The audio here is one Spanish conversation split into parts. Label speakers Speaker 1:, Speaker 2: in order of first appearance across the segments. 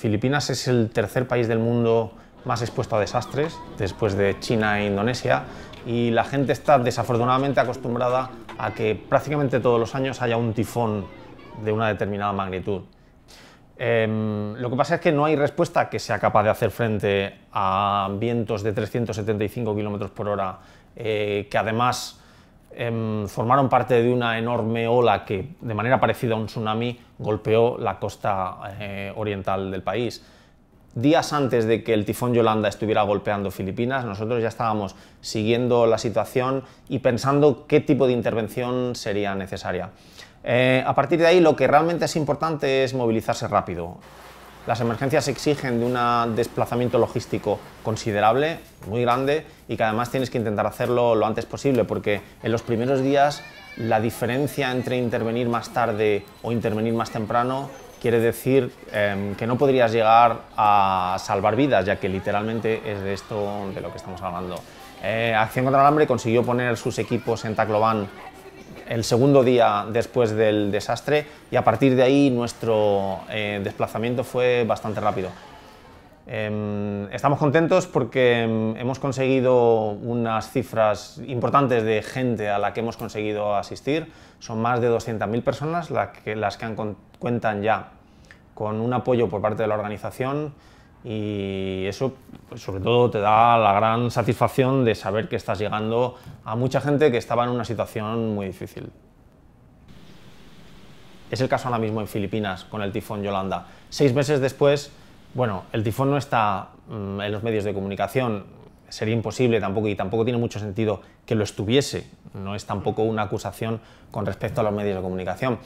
Speaker 1: Filipinas es el tercer país del mundo más expuesto a desastres, después de China e Indonesia, y la gente está desafortunadamente acostumbrada a que prácticamente todos los años haya un tifón de una determinada magnitud. Em, lo que pasa es que no hay respuesta que sea capaz de hacer frente a vientos de 375 km por hora, eh, que además Em, formaron parte de una enorme ola que, de manera parecida a un tsunami, golpeó la costa eh, oriental del país. Días antes de que el tifón Yolanda estuviera golpeando Filipinas, nosotros ya estábamos siguiendo la situación y pensando qué tipo de intervención sería necesaria. Eh, a partir de ahí, lo que realmente es importante es movilizarse rápido. Las emergencias exigen de un desplazamiento logístico considerable, muy grande, y que además tienes que intentar hacerlo lo antes posible, porque en los primeros días la diferencia entre intervenir más tarde o intervenir más temprano quiere decir em, que no podrías llegar a salvar vidas, ya que literalmente es de esto de lo que estamos hablando. Eh, Acción contra el Hambre consiguió poner sus equipos en Tacloban el segundo día después del desastre y a partir de ahí nuestro eh, desplazamiento fue bastante rápido. Em, estamos contentos porque em, hemos conseguido unas cifras importantes de gente a la que hemos conseguido asistir. Son más de 200.000 personas las que, las que han, cuentan ya con un apoyo por parte de la organización y eso pues, sobre todo te da la gran satisfacción de saber que estás llegando a mucha gente que estaba en una situación muy difícil. Es el caso ahora mismo en Filipinas con el tifón Yolanda. Seis meses después, bueno, el tifón no está mm, en los medios de comunicación, sería imposible tampoco y tampoco tiene mucho sentido que lo estuviese, no es tampoco una acusación con respecto a los medios de comunicación.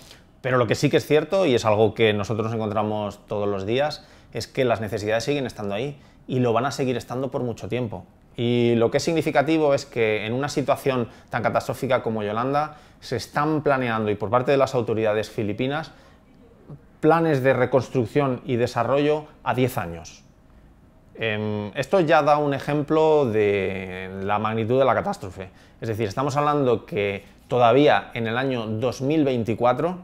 Speaker 1: Pero lo que sí que es cierto, y es algo que nosotros encontramos todos los días, es que las necesidades siguen estando ahí y lo van a seguir estando por mucho tiempo. Y lo que es significativo es que en una situación tan catastrófica como Yolanda se están planeando y por parte de las autoridades filipinas planes de reconstrucción y desarrollo a 10 años. Em, esto ya da un ejemplo de la magnitud de la catástrofe. Es decir, estamos hablando que todavía en el año 2024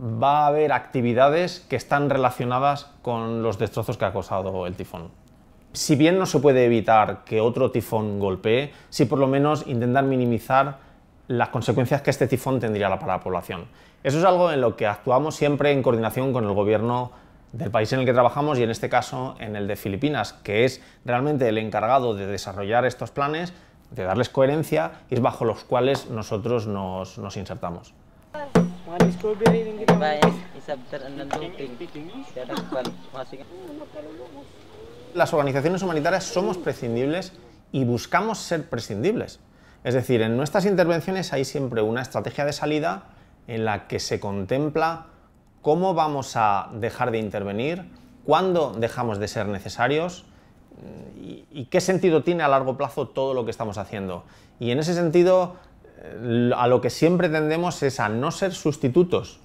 Speaker 1: va a haber actividades que están relacionadas con los destrozos que ha causado el tifón. Si bien no se puede evitar que otro tifón golpee, sí por lo menos intentar minimizar las consecuencias que este tifón tendría para la población. Eso es algo en lo que actuamos siempre en coordinación con el gobierno del país en el que trabajamos y en este caso en el de Filipinas, que es realmente el encargado de desarrollar estos planes, de darles coherencia y es bajo los cuales nosotros nos, nos insertamos. Las organizaciones humanitarias somos prescindibles y buscamos ser prescindibles. Es decir, en nuestras intervenciones hay siempre una estrategia de salida en la que se contempla cómo vamos a dejar de intervenir, cuándo dejamos de ser necesarios mm, y, y, qué sentido tiene a largo plazo todo lo que estamos haciendo. Y en ese sentido, a lo que siempre tendemos es a no ser sustitutos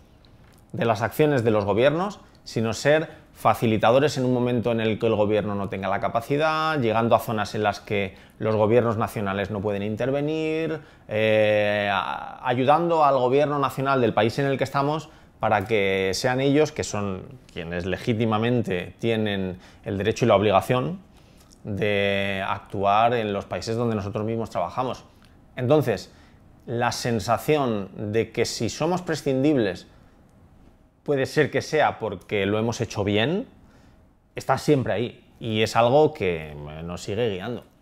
Speaker 1: de las acciones de los gobiernos, sino ser facilitadores en un momento en el que el gobierno no tenga la capacidad, llegando a zonas en las que los gobiernos nacionales no pueden intervenir, eh, ayudando al gobierno nacional del país en el que estamos para que sean ellos, que son quienes legítimamente tienen el derecho y la obligación de actuar en los países donde nosotros mismos trabajamos. Entonces, la sensación de que si somos prescindibles, puede ser que sea porque lo hemos hecho bien, está siempre ahí y es algo que nos sigue guiando.